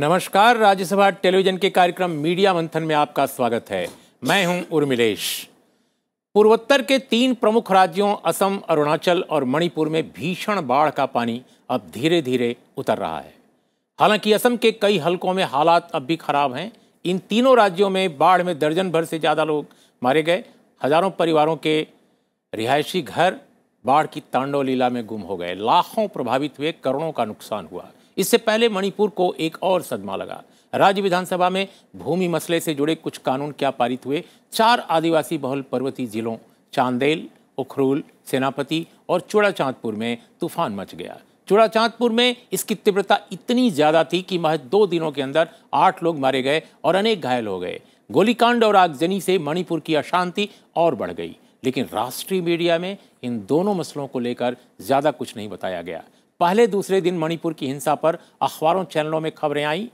नमस्कार राज्यसभा टेलीविजन के कार्यक्रम मीडिया मंथन में आपका स्वागत है मैं हूं उर्मिलेश पूर्वोत्तर के तीन प्रमुख राज्यों असम अरुणाचल और मणिपुर में भीषण बाढ़ का पानी अब धीरे धीरे उतर रहा है हालांकि असम के कई हलकों में हालात अब भी खराब हैं इन तीनों राज्यों में बाढ़ में दर्जन भर से ज़्यादा लोग मारे गए हजारों परिवारों के रिहायशी घर बाढ़ की तांडव लीला में गुम हो गए लाखों प्रभावित हुए करोड़ों का नुकसान हुआ इससे पहले मणिपुर को एक और सदमा लगा राज्य विधानसभा में भूमि मसले से जुड़े कुछ कानून क्या पारित हुए चार आदिवासी बहुल पर्वतीय जिलों चांदेल उखरूल सेनापति और चूड़ाचांदपुर में तूफान मच गया चूड़ाचांदपुर में इसकी तीव्रता इतनी ज़्यादा थी कि महज दो दिनों के अंदर आठ लोग मारे गए और अनेक घायल हो गए गोलीकांड और आगजनी से मणिपुर की अशांति और बढ़ गई लेकिन राष्ट्रीय मीडिया में इन दोनों मसलों को लेकर ज़्यादा कुछ नहीं बताया गया पहले दूसरे दिन मणिपुर की हिंसा पर अखबारों चैनलों में खबरें आई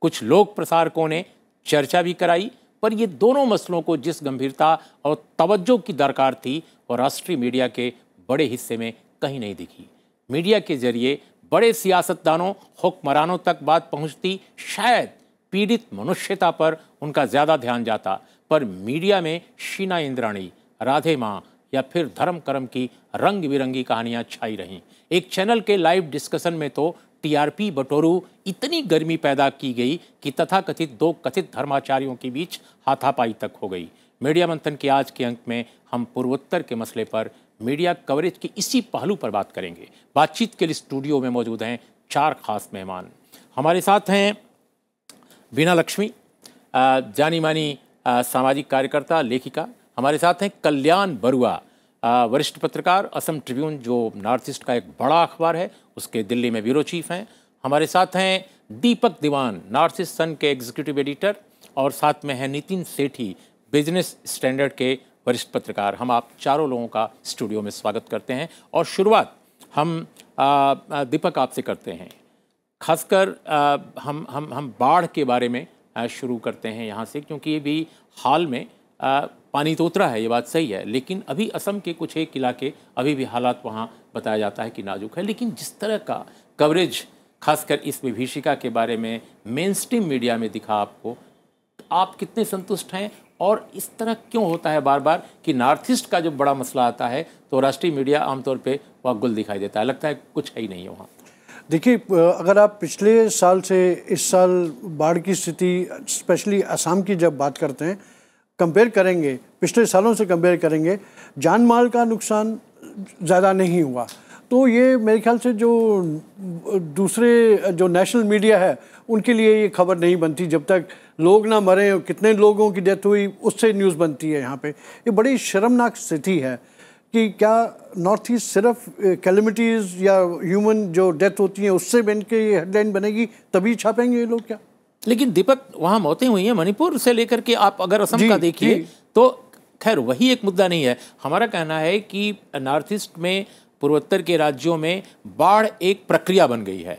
कुछ लोक प्रसारकों ने चर्चा भी कराई पर ये दोनों मसलों को जिस गंभीरता और तवज्जो की दरकार थी वो राष्ट्रीय मीडिया के बड़े हिस्से में कहीं नहीं दिखी मीडिया के जरिए बड़े सियासतदानों हुक्मरानों तक बात पहुंचती शायद पीड़ित मनुष्यता पर उनका ज़्यादा ध्यान जाता पर मीडिया में शीना इंद्राणी राधे माँ या फिर धर्म कर्म की रंग बिरंगी कहानियाँ छाई रहीं एक चैनल के लाइव डिस्कशन में तो टीआरपी बटोरू इतनी गर्मी पैदा की गई कि तथाकथित दो कथित धर्माचार्यों के बीच हाथापाई तक हो गई मीडिया मंथन के आज के अंक में हम पूर्वोत्तर के मसले पर मीडिया कवरेज के इसी पहलू पर बात करेंगे बातचीत के लिए स्टूडियो में मौजूद हैं चार खास मेहमान हमारे साथ हैं बीना लक्ष्मी जानी मानी सामाजिक कार्यकर्ता लेखिका हमारे साथ हैं कल्याण बरुआ वरिष्ठ पत्रकार असम ट्रिब्यून जो नॉर्थ ईस्ट का एक बड़ा अखबार है उसके दिल्ली में ब्यूरो चीफ हैं हमारे साथ हैं दीपक दीवान नॉर्थ ईस्ट सन के एग्जीक्यूटिव एडिटर और साथ में हैं नितिन सेठी बिजनेस स्टैंडर्ड के वरिष्ठ पत्रकार हम आप चारों लोगों का स्टूडियो में स्वागत करते हैं और शुरुआत हम दीपक आपसे करते हैं खासकर हम हम हम बाढ़ के बारे में शुरू करते हैं यहाँ से क्योंकि ये भी हाल में पानी तो उतरा है ये बात सही है लेकिन अभी असम के कुछ एक इलाके अभी भी हालात वहाँ बताया जाता है कि नाजुक है लेकिन जिस तरह का कवरेज खासकर इस विभीषिका के बारे में मेन स्ट्रीम मीडिया में दिखा आपको आप कितने संतुष्ट हैं और इस तरह क्यों होता है बार बार कि नॉर्थ ईस्ट का जब बड़ा मसला आता है तो राष्ट्रीय मीडिया आमतौर पर वह गुल दिखाई देता है लगता है कुछ है ही नहीं है वहाँ देखिए अगर आप पिछले साल से इस साल बाढ़ की स्थिति स्पेशली असम की जब बात करते हैं कंपेयर करेंगे पिछले सालों से कंपेयर करेंगे जान माल का नुकसान ज़्यादा नहीं हुआ तो ये मेरे ख्याल से जो दूसरे जो नेशनल मीडिया है उनके लिए ये खबर नहीं बनती जब तक लोग ना मरे कितने लोगों की डेथ हुई उससे न्यूज़ बनती है यहाँ पे ये बड़ी शर्मनाक स्थिति है कि क्या नॉर्थ ईस्ट सिर्फ कैलमिटीज़ या ह्यूमन जो डेथ होती है उससे बन के ये हेडलाइन बनेगी तभी छापेंगे ये लोग क्या लेकिन दीपक वहाँ मौतें हुई हैं मणिपुर से लेकर के आप अगर असम का देखिए तो खैर वही एक मुद्दा नहीं है हमारा कहना है कि नॉर्थ ईस्ट में पूर्वोत्तर के राज्यों में बाढ़ एक प्रक्रिया बन गई है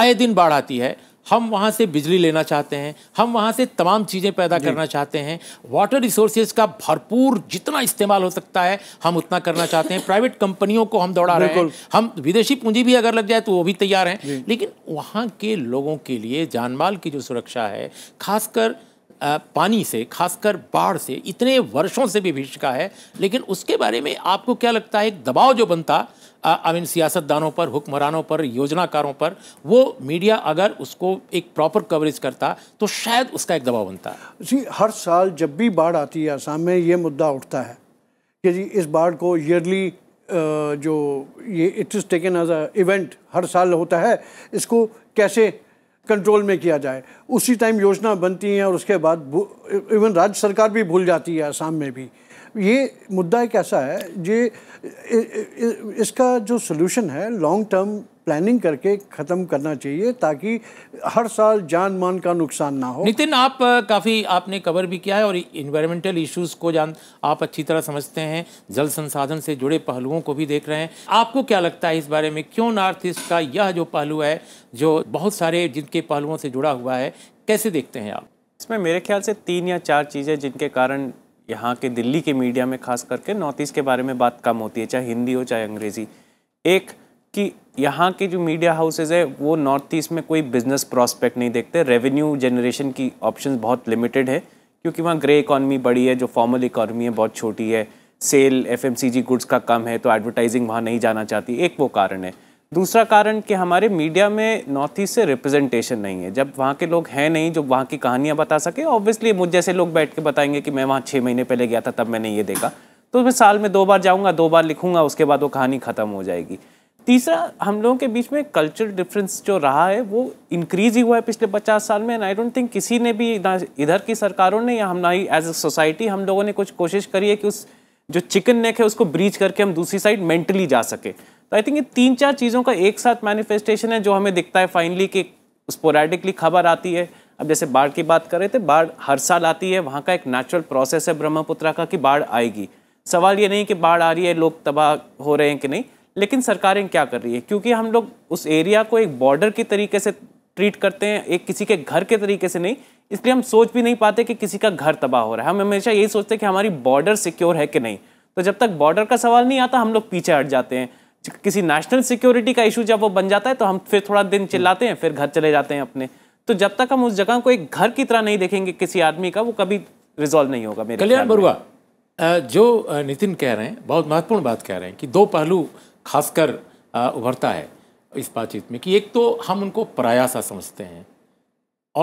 आए दिन बाढ़ आती है हम वहाँ से बिजली लेना चाहते हैं हम वहाँ से तमाम चीज़ें पैदा करना चाहते हैं वाटर रिसोर्सेज का भरपूर जितना इस्तेमाल हो सकता है हम उतना करना चाहते हैं प्राइवेट कंपनियों को हम दौड़ा रहे हैं हम विदेशी पूंजी भी अगर लग जाए तो वो भी तैयार हैं लेकिन वहाँ के लोगों के लिए जानमाल की जो सुरक्षा है खासकर पानी से खासकर बाढ़ से इतने वर्षों से भी भीषिका है लेकिन उसके बारे में आपको क्या लगता है एक दबाव जो बनता आई मीन सियासतदानों पर हुक्मरानों पर योजनाकारों पर वो मीडिया अगर उसको एक प्रॉपर कवरेज करता तो शायद उसका एक दबाव बनता जी हर साल जब भी बाढ़ आती है आसाम में ये मुद्दा उठता है कि जी इस बाढ़ को ईयरली जो ये it is taken as a event हर साल होता है इसको कैसे कंट्रोल में किया जाए उसी टाइम योजना बनती है और उसके बाद इवन राज्य सरकार भी भूल जाती है आसाम में भी ये मुद्दा एक ऐसा है ये इसका जो सोल्यूशन है लॉन्ग टर्म प्लानिंग करके ख़त्म करना चाहिए ताकि हर साल जान मान का नुकसान ना हो नितिन आप काफ़ी आपने कवर भी किया है और इन्वायरमेंटल इश्यूज को जान आप अच्छी तरह समझते हैं जल संसाधन से जुड़े पहलुओं को भी देख रहे हैं आपको क्या लगता है इस बारे में क्यों नॉर्थ ईस्ट का यह जो पहलू है जो बहुत सारे जिनके पहलुओं से जुड़ा हुआ है कैसे देखते हैं आप इसमें मेरे ख्याल से तीन या चार चीज़ें जिनके कारण यहाँ के दिल्ली के मीडिया में खास करके नॉर्थ ईस्ट के बारे में बात कम होती है चाहे हिंदी हो चाहे अंग्रेज़ी एक कि यहाँ के जो मीडिया हाउसेज है वो नॉर्थ ईस्ट में कोई बिजनेस प्रॉस्पेक्ट नहीं देखते रेवेन्यू जनरेशन की ऑप्शन बहुत लिमिटेड है क्योंकि वहाँ ग्रे इकॉनमी बड़ी है जो फॉर्मल इकॉनमी है बहुत छोटी है सेल एफ गुड्स का कम है तो एडवर्टाइजिंग वहाँ नहीं जाना चाहती एक वो कारण है दूसरा कारण कि हमारे मीडिया में नॉर्थ ईस्ट से रिप्रेजेंटेशन नहीं है जब वहाँ के लोग हैं नहीं जो वहाँ की कहानियाँ बता सके ऑब्वियसली मुझ जैसे लोग बैठ के बताएंगे कि मैं वहाँ छः महीने पहले गया था तब मैंने ये देखा तो मैं साल में दो बार जाऊँगा दो बार लिखूँगा उसके बाद वो कहानी ख़त्म हो जाएगी तीसरा हम लोगों के बीच में कल्चरल डिफरेंस जो रहा है वो इंक्रीज ही हुआ है पिछले पचास साल में एंड आई डोंट थिंक किसी ने भी ना इधर की सरकारों ने या हम ना ही एज ए सोसाइटी हम लोगों ने कुछ कोशिश करी है कि उस जो चिकन नेक है उसको ब्रीच करके हम दूसरी साइड मेंटली जा सके तो आई थिंक ये तीन चार चीज़ों का एक साथ मैनिफेस्टेशन है जो हमें दिखता है फाइनली कि स्पोरेडिकली खबर आती है अब जैसे बाढ़ की बात कर रहे थे बाढ़ हर साल आती है वहाँ का एक नेचुरल प्रोसेस है ब्रह्मपुत्रा का कि बाढ़ आएगी सवाल ये नहीं कि बाढ़ आ रही है लोग तबाह हो रहे हैं कि नहीं लेकिन सरकारें क्या कर रही है क्योंकि हम लोग उस एरिया को एक बॉर्डर के तरीके से ट्रीट करते हैं एक किसी के घर के तरीके से नहीं इसलिए हम सोच भी नहीं पाते कि किसी का घर तबाह हो रहा है हम हमेशा यही सोचते हैं कि हमारी बॉर्डर सिक्योर है कि नहीं तो जब तक बॉर्डर का सवाल नहीं आता हम लोग पीछे हट जाते हैं किसी नेशनल सिक्योरिटी का इशू जब वो बन जाता है तो हम फिर थोड़ा दिन चिल्लाते हैं फिर घर चले जाते हैं अपने तो जब तक हम उस जगह को एक घर की तरह नहीं देखेंगे किसी आदमी का वो कभी रिजॉल्व नहीं होगा मेरे कल्याण बरुआ जो नितिन कह रहे हैं बहुत महत्वपूर्ण बात कह रहे हैं कि दो पहलू खासकर उभरता है इस बातचीत में कि एक तो हम उनको पराया सा समझते हैं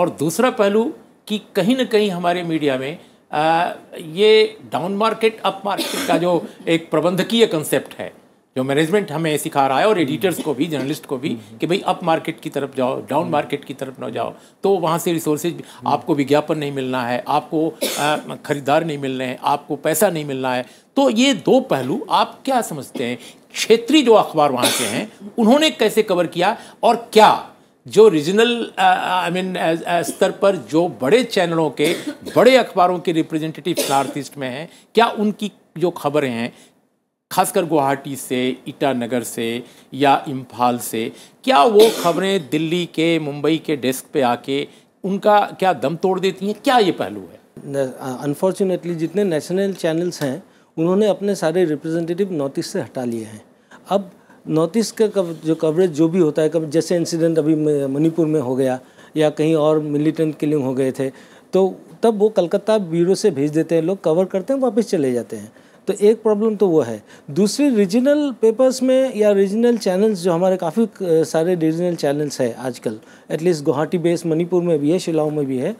और दूसरा पहलू कि कहीं ना कहीं हमारे मीडिया में आ, ये डाउन मार्केट अप मार्केट का जो एक प्रबंधकीय कंसेप्ट है जो मैनेजमेंट हमें सिखा रहा है और एडिटर्स को भी जर्नलिस्ट को भी हम्म। कि भाई अप मार्केट की तरफ जाओ डाउन मार्केट की तरफ ना जाओ तो वहाँ से रिसोर्सेज आपको विज्ञापन नहीं मिलना है आपको खरीदार नहीं मिलने हैं आपको पैसा नहीं मिलना है तो ये दो पहलू आप क्या समझते हैं क्षेत्रीय जो अखबार वहाँ के हैं उन्होंने कैसे कवर किया और क्या जो रीजनल आई मीन स्तर पर जो बड़े चैनलों के बड़े अखबारों के रिप्रेजेंटेटिव आर्टिस्ट में हैं क्या उनकी जो खबरें हैं खासकर गुवाहाटी से ईटानगर से या इम्फाल से क्या वो खबरें दिल्ली के मुंबई के डेस्क पे आके उनका क्या दम तोड़ देती हैं क्या ये पहलू है अनफॉर्चुनेटली जितने नेशनल चैनल्स हैं उन्होंने अपने सारे रिप्रेजेंटेटिव नॉर्थ ईस्ट से हटा लिए हैं अब नॉर्थ ईस्ट का कव, जो कवरेज जो भी होता है कब जैसे इंसिडेंट अभी मणिपुर में हो गया या कहीं और मिलिटेंट किलिंग हो गए थे तो तब वो कलकत्ता ब्यूरो से भेज देते हैं लोग कवर करते हैं वापस चले जाते हैं तो एक प्रॉब्लम तो वो है दूसरी रीजनल पेपर्स में या रीजनल चैनल्स जो हमारे काफ़ी सारे रीजनल चैनल्स है आजकल एटलीस्ट गुवाहाटी बेस मणिपुर में भी है शिलांग में भी है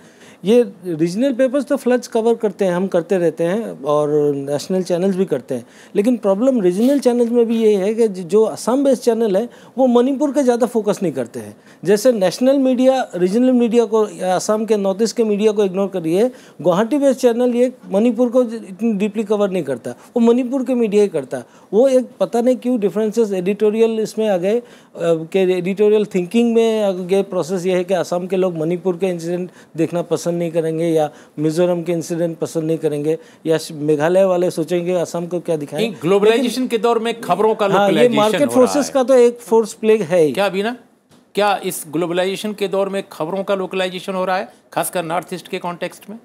ये रीजनल पेपर्स तो फ्लड्स कवर करते हैं हम करते रहते हैं और नेशनल चैनल्स भी करते हैं लेकिन प्रॉब्लम रीजनल चैनल्स में भी यही है कि जो असम बेस्ड चैनल है वो मणिपुर के ज़्यादा फोकस नहीं करते हैं जैसे नेशनल मीडिया रीजनल मीडिया को असम के नॉर्थ ईस्ट के मीडिया को इग्नोर करिए गुवाहाटी बेस्ड चैनल ये मणिपुर को इतनी डीपली कवर नहीं करता वो मणिपुर के मीडिया ही करता वो एक पता नहीं क्यों डिफरेंसेस एडिटोरियल इसमें आ गए के एडिटोरियल थिंकिंग में ये प्रोसेस ये है कि असम के लोग मणिपुर के इंसिडेंट देखना पसंद नहीं करेंगे या मिजोरम के इंसिडेंट पसंद नहीं करेंगे या मेघालय वाले सोचेंगे असम को क्या दिखाएंगे ग्लोबलाइजेशन के दौर में खबरों का हाँ, ये मार्केट फोर्सेस का तो एक फोर्स प्ले है क्या अभी ना क्या इस ग्लोबलाइजेशन के दौर में खबरों का लोकलाइजेशन हो रहा है खासकर नॉर्थ ईस्ट के कॉन्टेक्स्ट में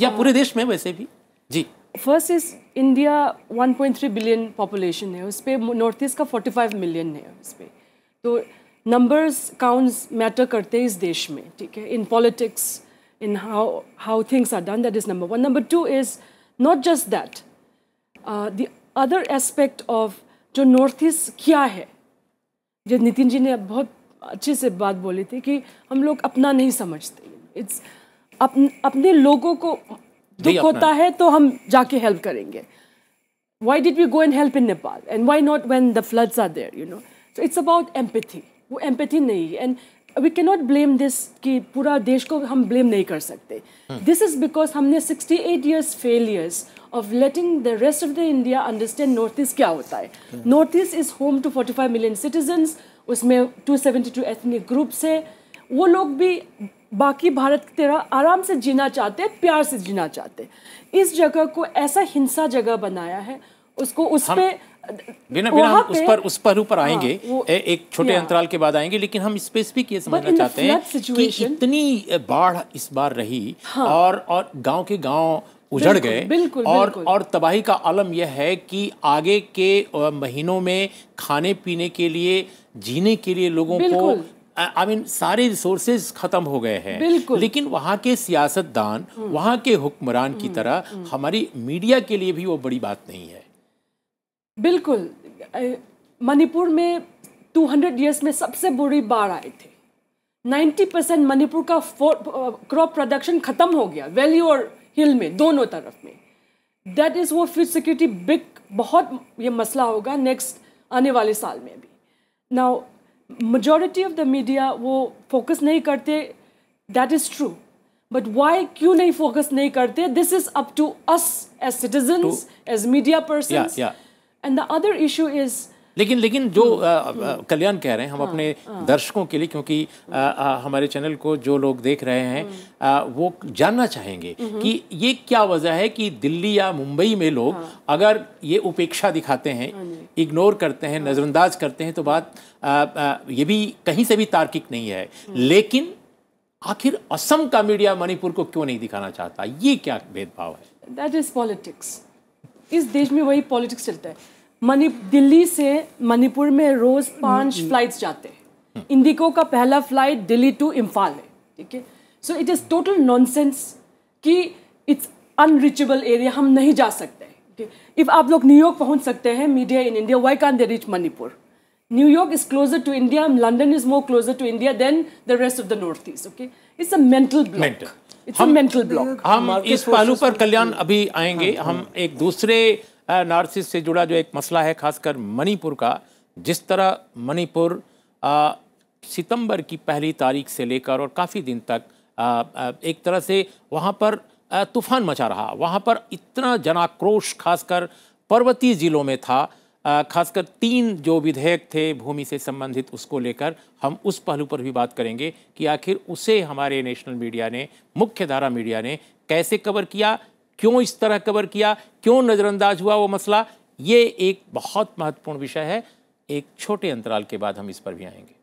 या पूरे देश में वैसे भी जी first is India 1.3 billion population है उस पर नॉर्थ ईस्ट का 45 मिलियन है उस पर तो नंबर्स काउंट्स मैटर करते हैं इस देश में ठीक है in politics in how how things are done that is number one number two is not just that the other aspect of जो नॉर्थ ईस्ट क्या है जो नितिन जी ने बहुत अच्छे से बात बोली थी कि हम लोग अपना नहीं समझते इट्स अपने लोगों को दुख होता है तो हम जाके हेल्प करेंगे why did we go and help in Nepal? And why not when the floods are there, you know? So it's about empathy. वो empathy नहीं है. And we cannot blame this कि पूरा देश को हम blame नहीं कर सकते. Hmm. This is because हमने 68 years failures of letting the rest of the India understand North East क्या होता है. Hmm. North East is home to 45 million citizens. उसमें 272 ethnic groups है. वो लोग भी बाकी भारत की तरह आराम से जीना चाहते हैं प्यार से जीना चाहते हैं इस जगह को ऐसा हिंसा जगह बनाया है उसको उस पर बिना बिना उस पर उस पर ऊपर हाँ, आएंगे हाँ, ए, एक छोटे अंतराल के बाद आएंगे लेकिन हम स्पेसिफिक ये समझना चाहते हैं कि इतनी बाढ़ इस बार रही हाँ, और और गांव के गांव उजड़ गए बिल्कुल, और बिल्कुल। और तबाही का आलम यह है कि आगे के महीनों में खाने पीने के लिए जीने के लिए लोगों को आई मीन सारे रिसोर्सेज खत्म हो गए हैं लेकिन वहाँ के सियासतदान हम्म। वहाँ के हुक्मरान की हम्म, तरह हम्म। हमारी मीडिया के लिए भी वो बड़ी बात नहीं है बिल्कुल मणिपुर में 200 ईयर्स में सबसे बुरी बाढ़ आई थी 90 परसेंट मणिपुर का क्रॉप प्रोडक्शन खत्म हो गया वैली और हिल में दोनों तरफ में दैट इज़ वो फूड सिक्योरिटी बिग बहुत ये मसला होगा नेक्स्ट आने वाले साल में भी now majority of the media वो focus नहीं करते that is true but why क्यों नहीं focus नहीं करते this is up to us as citizens to, as media persons yeah, yeah. and the other issue is लेकिन लेकिन जो हम्म। कल्याण कह रहे हैं हम हाँ, अपने हाँ, दर्शकों के लिए क्योंकि आ, आ, हमारे चैनल को जो लोग देख रहे हैं आ, हम्म। वो जानना चाहेंगे हम्म। कि ये क्या वजह है कि दिल्ली या मुंबई में लोग हाँ, अगर ये उपेक्षा दिखाते हैं हाँ इग्नोर करते हैं हाँ। नज़रअंदाज करते हैं तो बात ये भी कहीं से भी तार्किक नहीं है हाँ। लेकिन आखिर असम का मीडिया मणिपुर को क्यों नहीं दिखाना चाहता ये क्या भेदभाव है दैट इज पॉलिटिक्स इस देश में वही पॉलिटिक्स चलता है मणि दिल्ली से मणिपुर में रोज पांच फ्लाइट्स हम्म। जाते हैं इंडिको का पहला फ्लाइट दिल्ली टू इम्फाल है ठीक है so it is total nonsense कि इट्स अनरीचेबल एरिया हम नहीं जा सकते इफ आप लोग न्यूयॉर्क पहुंच सकते हैं media in India why can they reach Manipur New York is closer to India London is more closer to India than the rest of the North East okay it's a mental block it's a mental block हम इस पहलू पर कल्याण अभी आएंगे हाँ, हाँ। हम एक दूसरे नॉर्थ से जुड़ा जो एक मसला है खासकर मणिपुर का जिस तरह मणिपुर सितंबर की पहली तारीख से लेकर और काफ़ी दिन तक आ, आ, एक तरह से वहाँ पर तूफान मचा रहा वहाँ पर इतना जनाक्रोश खासकर पर्वतीय ज़िलों में था खासकर तीन जो विधेयक थे भूमि से संबंधित उसको लेकर हम उस पहलू पर भी बात करेंगे कि आखिर उसे हमारे नेशनल मीडिया ने मुख्य धारा मीडिया ने कैसे कवर किया क्यों इस तरह कवर किया क्यों नज़रअंदाज हुआ वो मसला ये एक बहुत महत्वपूर्ण विषय है एक छोटे अंतराल के बाद हम इस पर भी आएंगे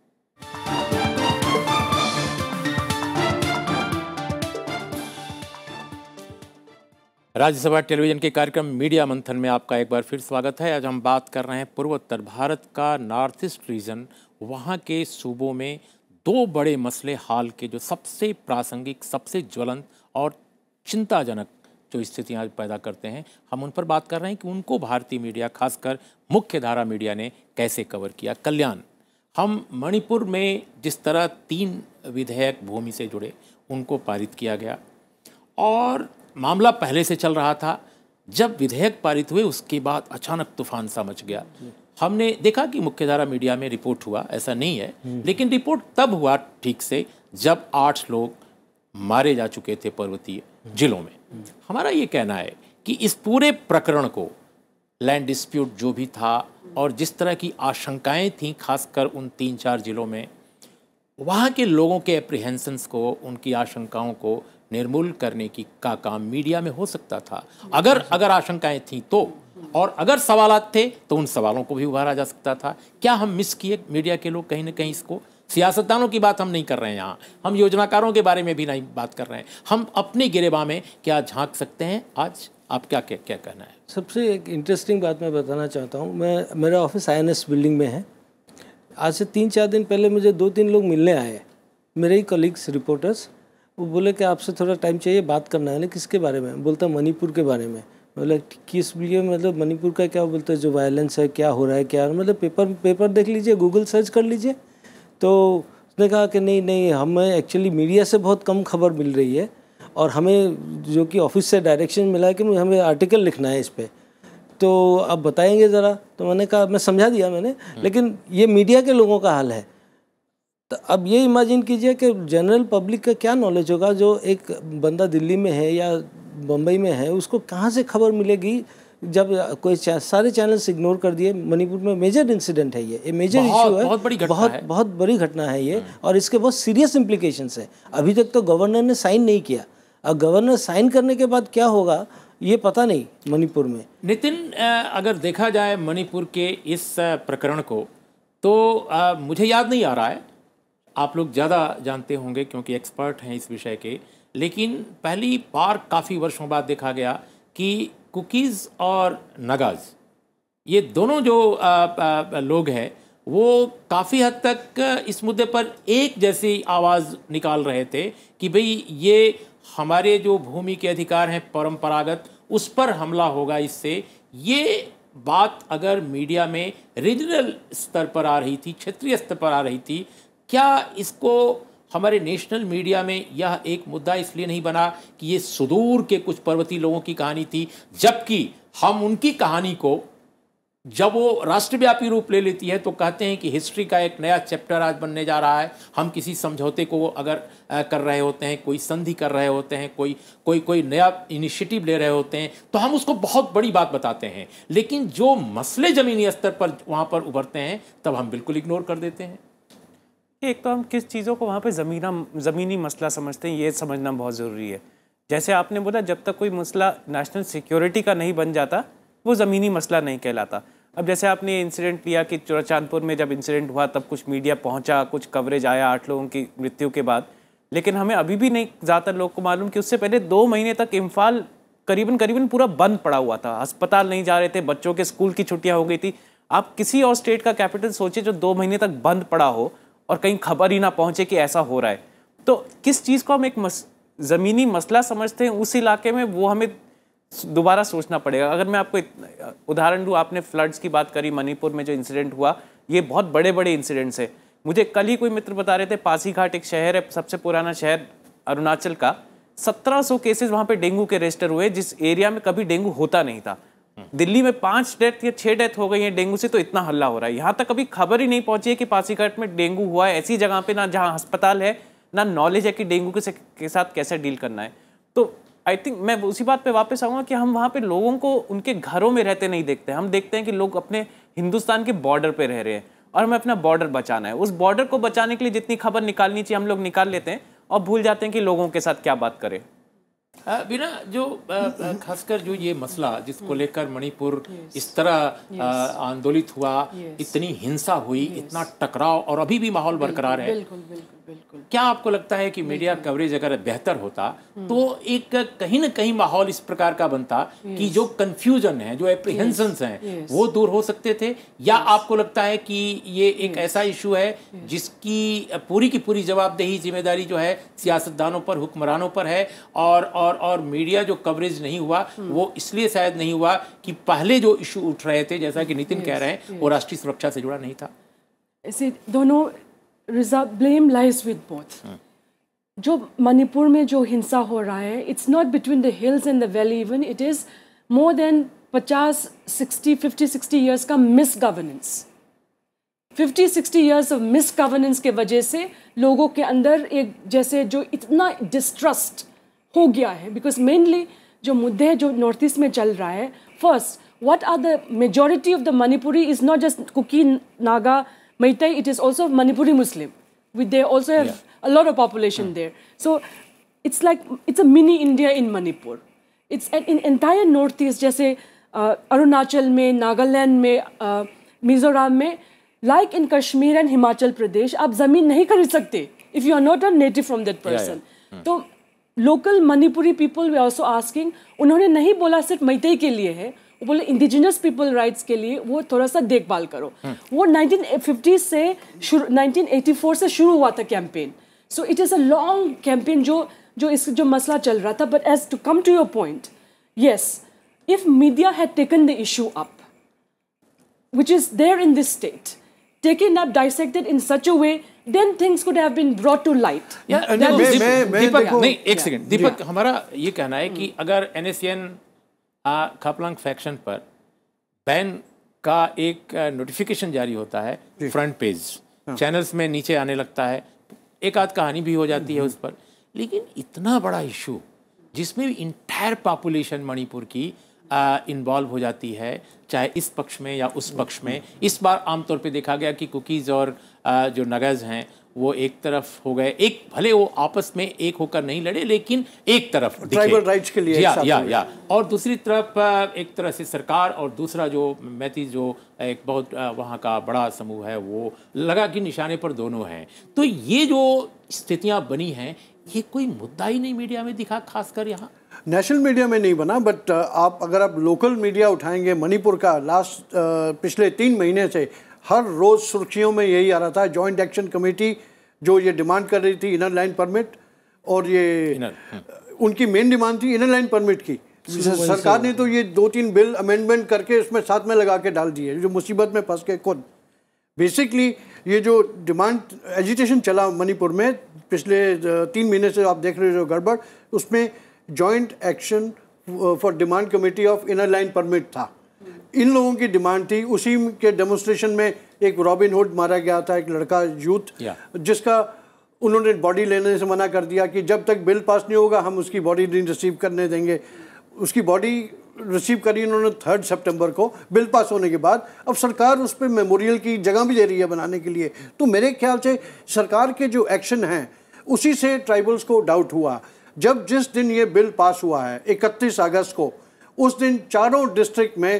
राज्यसभा टेलीविजन के कार्यक्रम मीडिया मंथन में आपका एक बार फिर स्वागत है आज हम बात कर रहे हैं पूर्वोत्तर भारत का नॉर्थ ईस्ट रीजन वहाँ के सूबों में दो बड़े मसले हाल के जो सबसे प्रासंगिक सबसे ज्वलंत और चिंताजनक जो स्थितियाँ पैदा करते हैं हम उन पर बात कर रहे हैं कि उनको भारतीय मीडिया खासकर मुख्य धारा मीडिया ने कैसे कवर किया कल्याण हम मणिपुर में जिस तरह तीन विधेयक भूमि से जुड़े उनको पारित किया गया और मामला पहले से चल रहा था जब विधेयक पारित हुए उसके बाद अचानक तूफान सा मच गया हमने देखा कि मुख्यधारा मीडिया में रिपोर्ट हुआ ऐसा नहीं है लेकिन रिपोर्ट तब हुआ ठीक से जब आठ लोग मारे जा चुके थे पर्वतीय जिलों में हमारा ये कहना है कि इस पूरे प्रकरण को लैंड डिस्प्यूट जो भी था और जिस तरह की आशंकाएं थीं खासकर उन तीन चार जिलों में वहाँ के लोगों के अप्रिहेंसन्स को उनकी आशंकाओं को निर्मूल करने की का काम मीडिया में हो सकता था अगर अगर आशंकाएं थीं तो और अगर सवाल थे तो उन सवालों को भी उभारा जा सकता था क्या हम मिस किए मीडिया के लोग कहीं ना कहीं इसको सियासतदानों की बात हम नहीं कर रहे हैं यहाँ हम योजनाकारों के बारे में भी नहीं बात कर रहे हैं हम अपनी गिरेबा में क्या झांक सकते हैं आज आप क्या क्या क्या कहना है सबसे एक इंटरेस्टिंग बात मैं बताना चाहता हूँ मैं मेरा ऑफिस आई बिल्डिंग में है आज से तीन चार दिन पहले मुझे दो तीन लोग मिलने आए मेरे ही कलीग्स रिपोर्टर्स वो बोले कि आपसे थोड़ा टाइम चाहिए बात करना है ना किसके बारे में बोलता मणिपुर के बारे में बोले किस लिए मतलब मणिपुर का क्या बोलते हैं जो वायलेंस है क्या हो रहा है क्या मतलब पेपर पेपर देख लीजिए गूगल सर्च कर लीजिए तो उसने कहा कि नहीं नहीं हमें एक्चुअली मीडिया से बहुत कम खबर मिल रही है और हमें जो कि ऑफिस से डायरेक्शन मिला है कि हमें आर्टिकल लिखना है इस पर तो आप बताएंगे ज़रा तो मैंने कहा मैं समझा दिया मैंने हम्म। लेकिन ये मीडिया के लोगों का हाल है तो अब ये इमेजिन कीजिए कि जनरल पब्लिक का क्या नॉलेज होगा जो एक बंदा दिल्ली में है या बम्बई में है उसको कहाँ से खबर मिलेगी जब कोई चैन, सारे चैनल्स इग्नोर कर दिए मणिपुर में मेजर इंसिडेंट है ये ये मेजर इशू है बहुत बड़ी घटना बहुत है। बहुत बड़ी घटना है ये हाँ। और इसके बहुत सीरियस इम्प्लीकेशंस है अभी तक तो गवर्नर ने साइन नहीं किया और गवर्नर साइन करने के बाद क्या होगा ये पता नहीं मणिपुर में नितिन अगर देखा जाए मणिपुर के इस प्रकरण को तो आ, मुझे याद नहीं आ रहा है आप लोग ज़्यादा जानते होंगे क्योंकि एक्सपर्ट हैं इस विषय के लेकिन पहली बार काफ़ी वर्षों बाद देखा गया कि कुकीज़ और नगाज ये दोनों जो आ, आ, लोग हैं वो काफ़ी हद तक इस मुद्दे पर एक जैसी आवाज़ निकाल रहे थे कि भाई ये हमारे जो भूमि के अधिकार हैं परंपरागत उस पर हमला होगा इससे ये बात अगर मीडिया में रीजनल स्तर पर आ रही थी क्षेत्रीय स्तर पर आ रही थी क्या इसको हमारे नेशनल मीडिया में यह एक मुद्दा इसलिए नहीं बना कि ये सुदूर के कुछ पर्वतीय लोगों की कहानी थी जबकि हम उनकी कहानी को जब वो राष्ट्रव्यापी रूप ले लेती है तो कहते हैं कि हिस्ट्री का एक नया चैप्टर आज बनने जा रहा है हम किसी समझौते को अगर कर रहे होते हैं कोई संधि कर रहे होते हैं कोई कोई कोई नया इनिशिएटिव ले रहे होते हैं तो हम उसको बहुत बड़ी बात बताते हैं लेकिन जो मसले ज़मीनी स्तर पर वहाँ पर उभरते हैं तब हम बिल्कुल इग्नोर कर देते हैं एक तो हम किस चीज़ों को वहाँ पे ज़मीना ज़मीनी मसला समझते हैं ये समझना बहुत ज़रूरी है जैसे आपने बोला जब तक कोई मसला नेशनल सिक्योरिटी का नहीं बन जाता वो ज़मीनी मसला नहीं कहलाता अब जैसे आपने इंसिडेंट लिया कि चुराचांदपुर में जब इंसिडेंट हुआ तब कुछ मीडिया पहुंचा कुछ कवरेज आया आठ लोगों की मृत्यु के बाद लेकिन हमें अभी भी नहीं ज़्यादातर लोग को मालूम कि उससे पहले दो महीने तक इम्फाल करीबन करीबन पूरा बंद पड़ा हुआ था अस्पताल नहीं जा रहे थे बच्चों के स्कूल की छुट्टियाँ हो गई थी आप किसी और स्टेट का कैपिटल सोचिए जो दो महीने तक बंद पड़ा हो और कहीं खबर ही ना पहुंचे कि ऐसा हो रहा है तो किस चीज़ को हम एक मस, ज़मीनी मसला समझते हैं उस इलाके में वो हमें दोबारा सोचना पड़ेगा अगर मैं आपको उदाहरण दूँ आपने फ्लड्स की बात करी मणिपुर में जो इंसिडेंट हुआ ये बहुत बड़े बड़े इंसिडेंट्स हैं मुझे कल ही कोई मित्र बता रहे थे पासीघाट एक शहर है सबसे पुराना शहर अरुणाचल का 1700 केसेस वहाँ पे डेंगू के रजिस्टर हुए जिस एरिया में कभी डेंगू होता नहीं था दिल्ली में पांच डेथ या छह डेथ हो गई है डेंगू से तो इतना हल्ला हो रहा है यहाँ तक अभी खबर ही नहीं पहुंची है कि पासीघाट में डेंगू हुआ है ऐसी जगह पे ना जहाँ अस्पताल है ना नॉलेज है कि डेंगू के, के साथ कैसे डील करना है तो आई थिंक मैं उसी बात पे वापस आऊंगा कि हम वहाँ पे लोगों को उनके घरों में रहते नहीं देखते हम देखते हैं कि लोग अपने हिंदुस्तान के बॉर्डर पर रह रहे हैं और हमें अपना बॉर्डर बचाना है उस बॉर्डर को बचाने के लिए जितनी खबर निकालनी चाहिए हम लोग निकाल लेते हैं और भूल जाते हैं कि लोगों के साथ क्या बात करें बिना जो हम्म, हम्म। खासकर जो ये मसला हम्म। जिसको लेकर मणिपुर इस तरह आंदोलित हुआ इतनी हिंसा हुई इतना टकराव और अभी भी माहौल बरकरार है बिल्कुल क्या आपको लगता है कि मीडिया कवरेज अगर बेहतर होता तो एक कहीं ना कहीं माहौल इस प्रकार का बनता कि जो कंफ्यूजन है जो एप्रीहेंशंस है वो दूर हो सकते थे या आपको लगता है कि ये एक ऐसा इशू है जिसकी पूरी की पूरी जवाबदेही जिम्मेदारी जो है सियासतदानों पर हुक्मरानों पर है और और और मीडिया जो कवरेज नहीं हुआ hmm। वो इसलिए शायद नहीं हुआ कि पहले जो इशू उठ रहे थे जैसा कि नितिन कह रहे हैं वो राष्ट्रीय सुरक्षा से जुड़ा नहीं था ऐसे दोनों result, blame lies with both hmm. जो मणिपुर में जो हिंसा हो रहा है it's not between the hills and the valley even it is more than पचास सिक्सटी फिफ्टी सिक्सटी ईयर्स का misgovernance fifty sixty years of misgovernance के वजह से लोगों के अंदर एक जैसे जो इतना डिस्ट्रस्ट हो गया है बिकॉज मेनली जो मुद्दे जो नॉर्थ ईस्ट में चल रहा है first what are the majority of the Manipuri is not just Kuki Naga Maitai, it is also Manipuri Muslim. We, they also have yeah. a lot of population mm. there. So it's like, it's a mini India in Manipur. It's an, in entire Northeast, जैसे अरुणाचल में नागालैंड में मिजोरम में like in Kashmir and Himachal Pradesh आप ज़मीन नहीं खरीद सकते if you are not a native from that person तो लोकल मणिपुरी पीपल वे ऑल्सो आस्किंग उन्होंने नहीं बोला सिर्फ मैतई के लिए है बोले इंडिजिनस पीपल राइट्स के लिए वो थोड़ा सा देखभाल करो हम्म। वो 1950 से 1984 से शुरू हुआ था campaign so it is a long campaign जो जो इस जो मसला चल रहा था but as to come to your point yes if media had taken the issue up which is there in this state, taken up, dissected in such a way, then things could have been brought to light. Yeah, no, Deepak, नहीं एक second दीपक हमारा ये कहना है कि हम्म। अगर एनएसएन आ खपलंग faction पर ban का एक नोटिफिकेशन जारी होता है फ्रंट पेज चैनल्स में नीचे आने लगता है एक आध कहानी भी हो जाती है हम्म। उस पर लेकिन इतना बड़ा इशू जिसमें इंटायर पॉपुलेशन मणिपुर की इन्वॉल्व हो जाती है चाहे इस पक्ष में या उस पक्ष में हम्म। इस बार आमतौर पे देखा गया कि कुकीज़ और आ, जो नगज़ हैं वो एक तरफ हो गए एक भले वो आपस में एक होकर नहीं लड़े लेकिन एक तरफ ट्राइबल राइट्स के लिए या या या और दूसरी तरफ एक तरह से सरकार और दूसरा जो मैथी जो एक बहुत वहाँ का बड़ा समूह है वो लगा कि निशाने पर दोनों हैं तो ये जो स्थितियाँ बनी हैं ये कोई मुद्दा ही नहीं मीडिया में दिखा खासकर यहाँ नेशनल मीडिया में नहीं बना बट आप अगर आप लोकल मीडिया उठाएंगे मणिपुर का लास्ट पिछले तीन महीने से हर रोज़ सुर्खियों में यही आ रहा था जॉइंट एक्शन कमेटी जो ये डिमांड कर रही थी इनर लाइन परमिट और ये हाँ। उनकी मेन डिमांड थी इनर लाइन परमिट की सरकार ने तो ये दो तीन बिल अमेंडमेंट करके उसमें साथ में लगा के डाल दिए जो मुसीबत में फंस के खुद बेसिकली ये जो डिमांड एजिटेशन चला मणिपुर में पिछले तीन महीने से आप देख रहे हो गड़बड़ उसमें joint action for demand committee of inner line permit था इन लोगों की डिमांड थी उसी के डेमोस्ट्रेशन में एक रॉबिन हुड मारा गया था एक लड़का यूथ जिसका उन्होंने बॉडी लेने से मना कर दिया कि जब तक बिल पास नहीं होगा हम उसकी बॉडी नहीं रिसीव करने देंगे उसकी बॉडी रिसीव करी उन्होंने थर्ड सितंबर को बिल पास होने के बाद अब सरकार उस पर मेमोरियल की जगह भी दे रही है बनाने के लिए तो मेरे ख्याल से सरकार के जो एक्शन हैं उसी से ट्राइबल्स को डाउट हुआ जब जिस दिन ये बिल पास हुआ है इकतीस अगस्त को उस दिन चारों डिस्ट्रिक्ट में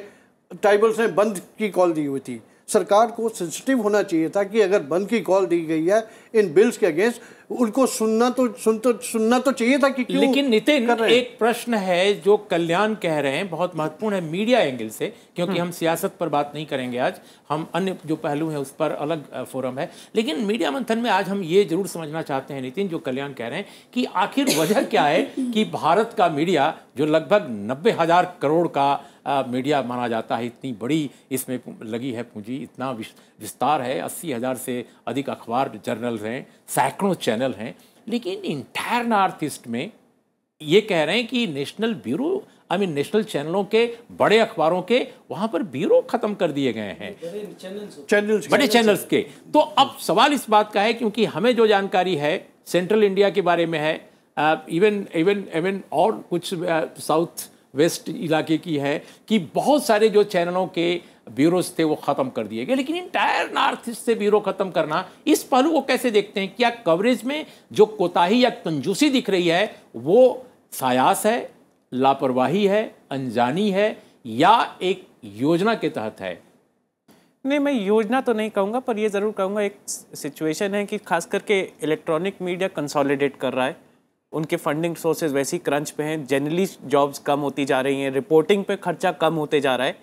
ट्राइबल्स ने बंद की कॉल दी हुई थी सरकार को सेंसिटिव होना चाहिए था कि अगर बंद की कॉल दी गई है इन बिल्स के अगेंस्ट उनको सुनना तो सुन तो सुनना तो चाहिए था कि क्यों लेकिन नितिन एक प्रश्न है जो कल्याण कह रहे हैं बहुत महत्वपूर्ण है मीडिया एंगल से क्योंकि हम्म। हम सियासत पर बात नहीं करेंगे आज हम अन्य जो पहलू हैं उस पर अलग फोरम है लेकिन मीडिया मंथन में आज हम ये जरूर समझना चाहते हैं नितिन जो कल्याण कह रहे हैं कि आखिर वजह क्या है कि भारत का मीडिया जो लगभग नब्बे हजार करोड़ का मीडिया माना जाता है इतनी बड़ी इसमें लगी है पूंजी इतना विस्तार है अस्सी हज़ार से अधिक अखबार जर्नल हैं सैकड़ों चैनल हैं लेकिन इंटायर नॉर्थ ईस्ट में ये कह रहे हैं कि national bureau I mean national चैनलों के बड़े अखबारों के वहां पर ब्यूरो खत्म कर दिए गए हैं चैनल्स बड़े चैनल्स के तो अब सवाल इस बात का है क्योंकि हमें जो जानकारी है सेंट्रल इंडिया के बारे में है इवन इवन इवन और कुछ साउथ वेस्ट इलाके की है कि बहुत सारे जो चैनलों के ब्यूरोज थे वो ख़त्म कर दिए गए लेकिन इंटायर नॉर्थ ईस्ट से ब्यूरो ख़त्म करना इस पहलू को कैसे देखते हैं क्या कवरेज में जो कोताही या कंजूसी दिख रही है वो सायास है लापरवाही है अनजानी है या एक योजना के तहत है नहीं मैं योजना तो नहीं कहूँगा पर ये ज़रूर कहूँगा एक सिचुएशन है कि खास करके इलेक्ट्रॉनिक मीडिया कंसोलिडेट कर रहा है उनके फंडिंग सोर्सेज वैसे ही क्रंच पे हैं जनरली जॉब्स कम होती जा रही हैं रिपोर्टिंग पे खर्चा कम होते जा रहा है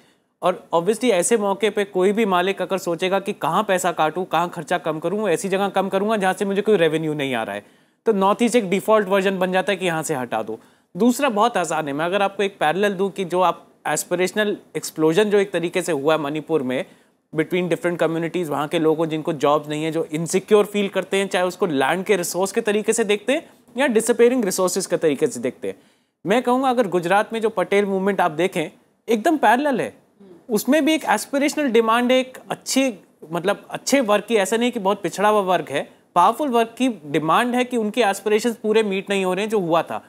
और ऑब्वियसली ऐसे मौके पे कोई भी मालिक अगर सोचेगा कि कहाँ पैसा काटूँ कहाँ खर्चा कम करूँ ऐसी जगह कम करूँगा जहाँ से मुझे कोई रेवेन्यू नहीं आ रहा है तो नॉर्थ ईस्ट एक डिफ़ॉल्ट वर्जन बन जाता है कि यहाँ से हटा दो दूसरा बहुत आसान है मैं अगर आपको एक पैरल दूँ कि जो आप एस्परेशनल एक्सप्लोजन जो एक तरीके से हुआ है मणिपुर में बिटवीन डिफरेंट कम्युनिटीज़ वहाँ के लोगों जिनको जॉब नहीं है जो इनसिक्योर फील करते हैं चाहे उसको लैंड के रिसोर्स के तरीके से देखते हैं या डिसअपेयरिंग रिसोर्सेज के तरीके से देखते हैं मैं कहूँगा अगर गुजरात में जो पटेल मूवमेंट आप देखें एकदम पैरल है उसमें भी एक एस्पिरेशनल डिमांड है एक अच्छी मतलब अच्छे वर्ग की ऐसा नहीं कि बहुत पिछड़ा हुआ वर्ग है पावरफुल वर्क की डिमांड है कि उनके एस्पिरेशन पूरे मीट नहीं हो रहे हैं जो हुआ था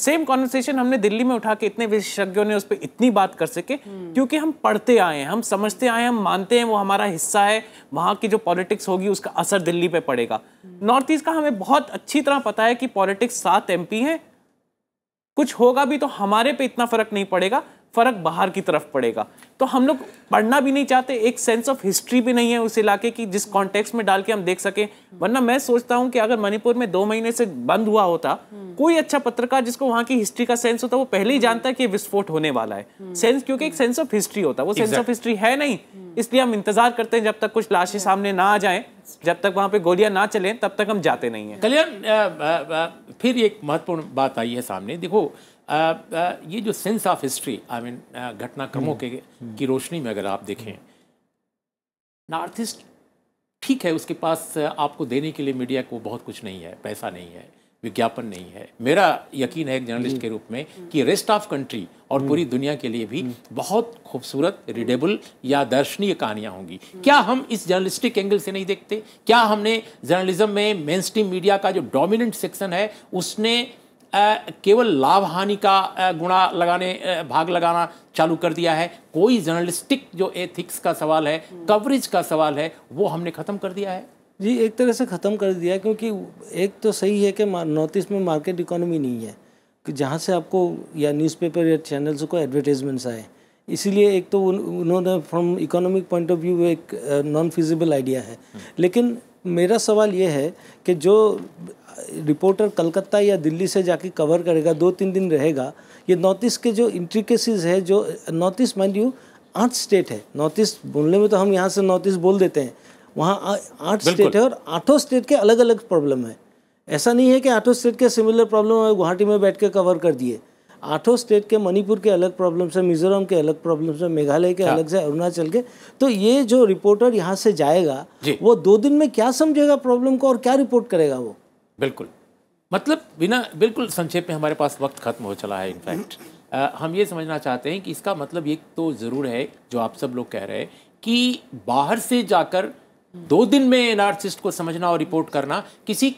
सेम कॉन्वर्सेशन हमने दिल्ली में उठा के इतने विशेषज्ञों ने उस पर इतनी बात कर सके क्योंकि हम पढ़ते आए हैं हम समझते आए हैं हम मानते हैं वो हमारा हिस्सा है वहाँ की जो पॉलिटिक्स होगी उसका असर दिल्ली पे पड़ेगा नॉर्थ ईस्ट का हमें बहुत अच्छी तरह पता है कि पॉलिटिक्स सात एम हैं कुछ होगा भी तो हमारे पे इतना फर्क नहीं पड़ेगा फ़र्क बाहर की तरफ पड़ेगा तो हम लोग पढ़ना भी नहीं चाहते एक सेंस ऑफ हिस्ट्री भी नहीं है उस इलाके की जिस कॉन्टेक्स्ट में डाल के हम देख सकें वरना मैं सोचता हूं कि अगर मणिपुर में दो महीने से बंद हुआ होता कोई अच्छा पत्रकार जिसको वहां की हिस्ट्री का सेंस होता वो पहले ही जानता है कि विस्फोट होने वाला है सेंस क्योंकि एक सेंस ऑफ हिस्ट्री होता है वो सेंस ऑफ हिस्ट्री है नहीं इसलिए हम इंतजार करते हैं जब तक कुछ लाशें सामने ना आ जाए जब तक वहां पे गोलियां ना चले तब तक हम जाते नहीं है कल्याण फिर एक महत्वपूर्ण बात आई है सामने देखो Uh, uh, ये जो sense of history I mean घटनाक्रमों हम्म। के की रोशनी में अगर आप देखें नॉर्थ ईस्ट ठीक है उसके पास uh, आपको देने के लिए मीडिया को बहुत कुछ नहीं है पैसा नहीं है विज्ञापन नहीं है मेरा यकीन है एक जर्नलिस्ट के रूप में कि रेस्ट ऑफ कंट्री और हम्म। पूरी दुनिया के लिए भी हम्म। बहुत खूबसूरत रीडेबल या दर्शनीय कहानियाँ होंगी क्या हम इस जर्नलिस्टिक एंगल से नहीं देखते क्या हमने जर्नलिज्म में मेन स्ट्रीम मीडिया का जो डोमिनेंट सेक्शन है उसने केवल लाभ हानि का गुणा लगाने भाग लगाना चालू कर दिया है कोई जर्नलिस्टिक जो एथिक्स का सवाल है हम्म। कवरेज का सवाल है वो हमने ख़त्म कर दिया है जी एक तरह से ख़त्म कर दिया क्योंकि एक तो सही है कि नॉर्थ ईस्ट में मार्केट इकोनॉमी नहीं है कि जहाँ से आपको या न्यूज़पेपर या चैनल्स को एडवर्टीजमेंट्स आए इसीलिए एक तो उन्होंने from economic point of view एक नॉन फिजिबल आइडिया है हम्म। लेकिन मेरा सवाल ये है कि जो रिपोर्टर कलकत्ता या दिल्ली से जाके कवर करेगा दो तीन दिन रहेगा ये नॉर्थ ईस्ट के जो इंट्रिकेसीज है जो नॉर्थ ईस्ट मान यू आठ स्टेट है नॉर्थ ईस्ट बोलने में तो हम यहाँ से नॉर्थ ईस्ट बोल देते हैं वहाँ आठ स्टेट है और आठों स्टेट के अलग अलग प्रॉब्लम है ऐसा नहीं है कि आठों स्टेट के सिमिलर प्रॉब्लम गुवाहाटी में बैठ के कवर कर दिए आठों स्टेट के मणिपुर के अलग प्रॉब्लम्स है मिजोरम के अलग प्रॉब्लम्स है मेघालय के हाँ। अलग से अरुणाचल के तो ये जो रिपोर्टर यहाँ से जाएगा वो दो दिन में क्या समझेगा प्रॉब्लम को और क्या रिपोर्ट करेगा वो बिल्कुल मतलब बिना बिल्कुल संक्षेप में हमारे पास वक्त खत्म हो चला है इनफैक्ट हम्म। हम ये समझना चाहते हैं कि इसका मतलब एक तो ज़रूर है जो आप सब लोग कह रहे हैं कि बाहर से जाकर दो दिन में एनार्सिस्ट को समझना और रिपोर्ट करना किसी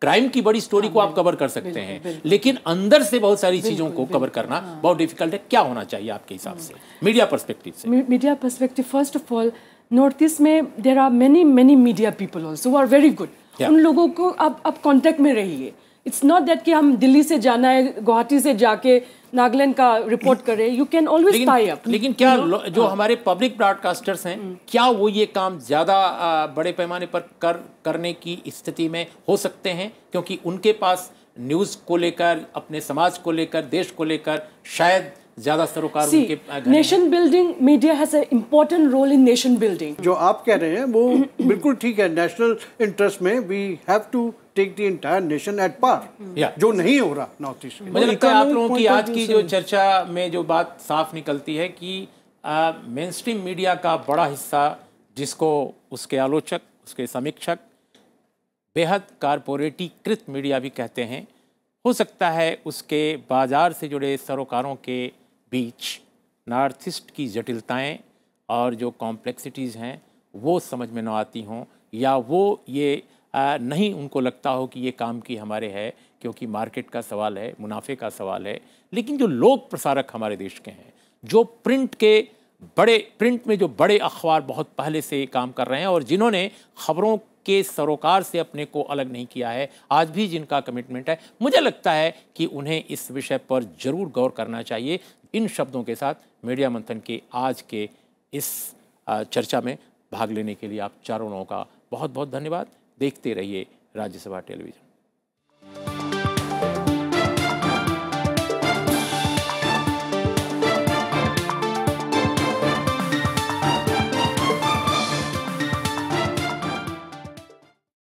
क्राइम की बड़ी स्टोरी को हाँ, आप कवर कर सकते हैं लेकिन अंदर से बहुत सारी चीज़ों को कवर करना हाँ। बहुत डिफिकल्ट है क्या होना चाहिए आपके हिसाब से मीडिया हाँ। पर्सपेक्टिव से media perspective first of all North East में there are many many media people also are very good yeah. उन लोगों को आप आप कॉन्टेक्ट में रहिए इट्स नॉट दैट कि हम दिल्ली से जाना है गुवाहाटी से जाके नागालैंड का रिपोर्ट hmm. करें you can always tie up लेकिन क्या you know? जो हाँ। हमारे पब्लिक ब्रॉडकास्टर्स हैं hmm. क्या वो ये काम ज़्यादा बड़े पैमाने पर कर करने की स्थिति में हो सकते हैं क्योंकि उनके पास न्यूज़ को लेकर अपने समाज को लेकर देश को लेकर शायद ज्यादा सरोकार See, उनके nation building media has important role in nation building जो आप कह रहे हैं वो बिल्कुल ठीक है नेशनल इंटरेस्ट में we have to take the entire nation at par जो नहीं हो रहा नॉर्थ ईस्ट मुझे लगता है आप लोगों की आज की जो चर्चा में जो बात साफ निकलती है कि मेन स्ट्रीम मीडिया का बड़ा हिस्सा जिसको उसके आलोचक उसके समीक्षक बेहद कारपोरेटीकृत मीडिया भी कहते हैं हो सकता है उसके बाजार से जुड़े सरोकारों के बीच नॉर्थ ईस्ट की जटिलताएं और जो कॉम्प्लेक्सिटीज़ हैं वो समझ में ना आती हों या वो ये आ, नहीं उनको लगता हो कि ये काम की हमारे है क्योंकि मार्केट का सवाल है मुनाफे का सवाल है लेकिन जो लोक प्रसारक हमारे देश के हैं जो प्रिंट के बड़े प्रिंट में जो बड़े अखबार बहुत पहले से काम कर रहे हैं और जिन्होंने खबरों के सरोकार से अपने को अलग नहीं किया है आज भी जिनका कमिटमेंट है मुझे लगता है कि उन्हें इस विषय पर जरूर गौर करना चाहिए इन शब्दों के साथ मीडिया मंथन के आज के इस चर्चा में भाग लेने के लिए आप चारों लोगों का बहुत बहुत धन्यवाद देखते रहिए राज्यसभा टेलीविज़न